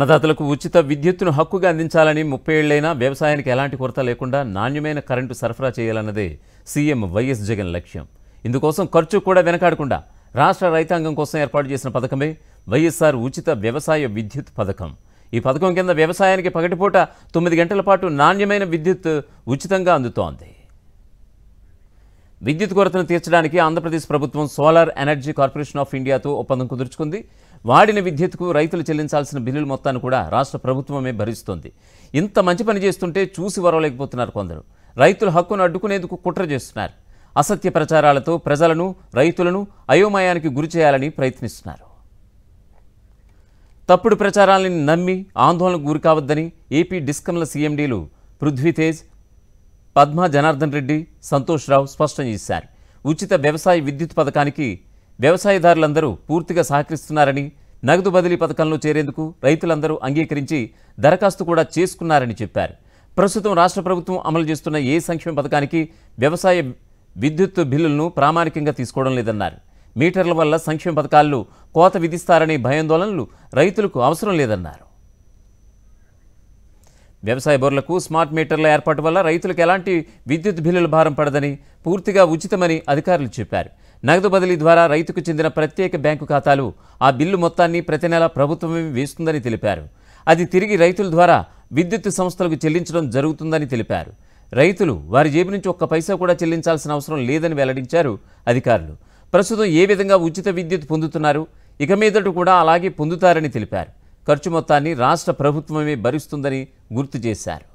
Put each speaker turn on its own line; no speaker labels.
అన్నదాతలకు ఉచిత విద్యుత్తును హక్కుగా అందించాలని ముప్పై ఏళ్లైనా వ్యవసాయానికి ఎలాంటి కొరత లేకుండా నాణ్యమైన కరెంటు సరఫరా చేయాలన్నదే సీఎం వైఎస్ జగన్ లక్ష్యం ఇందుకోసం ఖర్చు కూడా వెనకాడకుండా రాష్ట్ర రైతాంగం కోసం ఏర్పాటు చేసిన పథకమే వైఎస్ఆర్ ఉచిత వ్యవసాయ విద్యుత్ పథకం ఈ పథకం కింద వ్యవసాయానికి పగటిపూట తొమ్మిది గంటల పాటు నాణ్యమైన విద్యుత్ ఉచితంగా అందుతోంది విద్యుత్ కొరతను తీర్చడానికి ఆంధ్రప్రదేశ్ ప్రభుత్వం సోలార్ ఎనర్జీ కార్పొరేషన్ ఆఫ్ ఇండియాతో ఒప్పందం కుదుర్చుకుంది వాడిన విద్యుత్కు రైతులు చెల్లించాల్సిన బిల్లుల మొత్తాన్ని కూడా రాష్ట్ర ప్రభుత్వమే భరిస్తోంది ఇంత మంచి పని చేస్తుంటే చూసి వరవలేకపోతున్నారు కొందరు రైతుల హక్కును అడ్డుకునేందుకు కుట్ర చేస్తున్నారు అసత్య ప్రచారాలతో ప్రజలను రైతులను అయోమయానికి గురి చేయాలని ప్రయత్నిస్తున్నారు తప్పుడు ప్రచారాలని నమ్మి ఆందోళనకు గురి కావద్దని ఏపీ డిస్కంల సీఎండీలు పృథ్వీతేజ్ పద్మ జనార్దన్ రెడ్డి సంతోష్రావు స్పష్టం చేశారు ఉచిత వ్యవసాయ విద్యుత్ పథకానికి వ్యవసాయదారులందరూ పూర్తిగా సహకరిస్తున్నారని నగదు బదిలీ పథకంలో చేరేందుకు రైతులందరూ అంగీకరించి దరఖాస్తు కూడా చేసుకున్నారని చెప్పారు ప్రస్తుతం రాష్ట్ర ప్రభుత్వం అమలు చేస్తున్న ఏ సంక్షేమ పథకానికి వ్యవసాయ విద్యుత్ బిల్లులను ప్రామాణికంగా తీసుకోవడం లేదన్నారు మీటర్ల వల్ల సంక్షేమ పథకాల్లో కోత విధిస్తారనే భయాందోళనలు రైతులకు అవసరం లేదన్నారు వ్యవసాయ బోర్లకు స్మార్ట్ మీటర్ల ఏర్పాటు వల్ల రైతులకు ఎలాంటి విద్యుత్ బిల్లుల భారం పడదని పూర్తిగా ఉచితమని అధికారులు చెప్పారు నగదు బదిలీ ద్వారా రైతుకు చెందిన ప్రత్యేక బ్యాంకు ఖాతాలు ఆ బిల్లు మొత్తాన్ని ప్రతి నెల ప్రభుత్వమే వేస్తుందని తెలిపారు అది తిరిగి రైతుల ద్వారా విద్యుత్ సంస్థలకు చెల్లించడం జరుగుతుందని తెలిపారు రైతులు వారి జేబు నుంచి ఒక్క పైసా కూడా చెల్లించాల్సిన అవసరం లేదని వెల్లడించారు అధికారులు ప్రస్తుతం ఏ విధంగా ఉచిత విద్యుత్ పొందుతున్నారు ఇక మీదట కూడా అలాగే పొందుతారని తెలిపారు ఖర్చు మొత్తాన్ని రాష్ట్ర ప్రభుత్వమే భరిస్తుందని గుర్తు చేశారు